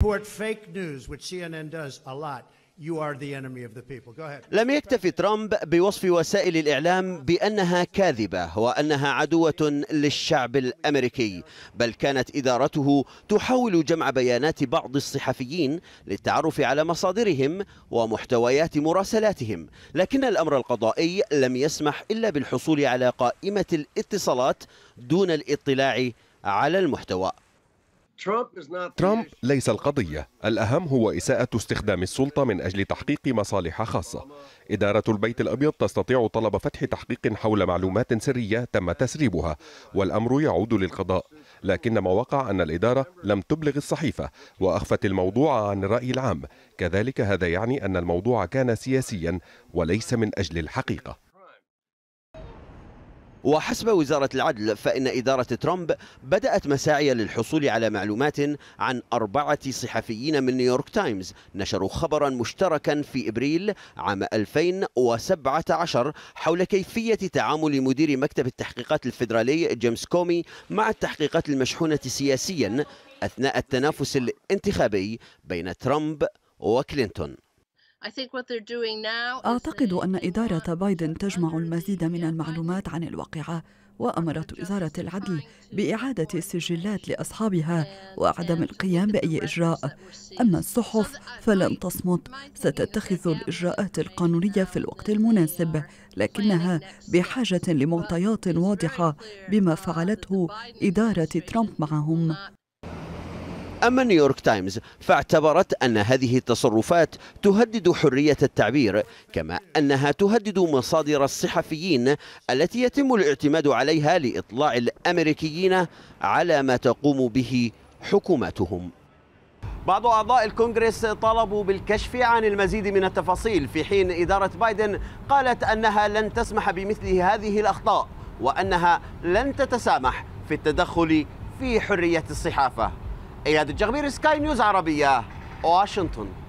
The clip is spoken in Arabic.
report fake news, which CNN does a lot, You are the enemy of the people. Go ahead. لم يكتف ترامب بوصف وسائل الإعلام بأنها كاذبة وأنها عدوة للشعب الأمريكي بل كانت إدارته تحاول جمع بيانات بعض الصحفيين للتعرف على مصادرهم ومحتويات مراسلاتهم لكن الأمر القضائي لم يسمح إلا بالحصول على قائمة الاتصالات دون الاطلاع على المحتوى ترامب ليس القضية، الأهم هو إساءة استخدام السلطة من أجل تحقيق مصالح خاصة. إدارة البيت الأبيض تستطيع طلب فتح تحقيق حول معلومات سرية تم تسريبها، والأمر يعود للقضاء. لكن ما وقع أن الإدارة لم تبلغ الصحيفة وأخفت الموضوع عن الرأي العام، كذلك هذا يعني أن الموضوع كان سياسيا وليس من أجل الحقيقة. وحسب وزارة العدل فإن إدارة ترامب بدأت مساعي للحصول على معلومات عن أربعة صحفيين من نيويورك تايمز نشروا خبرا مشتركا في إبريل عام 2017 حول كيفية تعامل مدير مكتب التحقيقات الفيدرالي جيمس كومي مع التحقيقات المشحونة سياسيا أثناء التنافس الانتخابي بين ترامب وكلينتون أعتقد أن إدارة بايدن تجمع المزيد من المعلومات عن الواقعة وأمرت وزارة العدل بإعادة السجلات لأصحابها وعدم القيام بأي إجراء أما الصحف فلن تصمت ستتخذ الإجراءات القانونية في الوقت المناسب لكنها بحاجة لمعطيات واضحة بما فعلته إدارة ترامب معهم أما نيويورك تايمز فاعتبرت أن هذه التصرفات تهدد حرية التعبير كما أنها تهدد مصادر الصحفيين التي يتم الاعتماد عليها لإطلاع الأمريكيين على ما تقوم به حكوماتهم بعض أعضاء الكونغرس طلبوا بالكشف عن المزيد من التفاصيل في حين إدارة بايدن قالت أنها لن تسمح بمثل هذه الأخطاء وأنها لن تتسامح في التدخل في حرية الصحافة اياد الجغبير سكاي نيوز عربيه واشنطن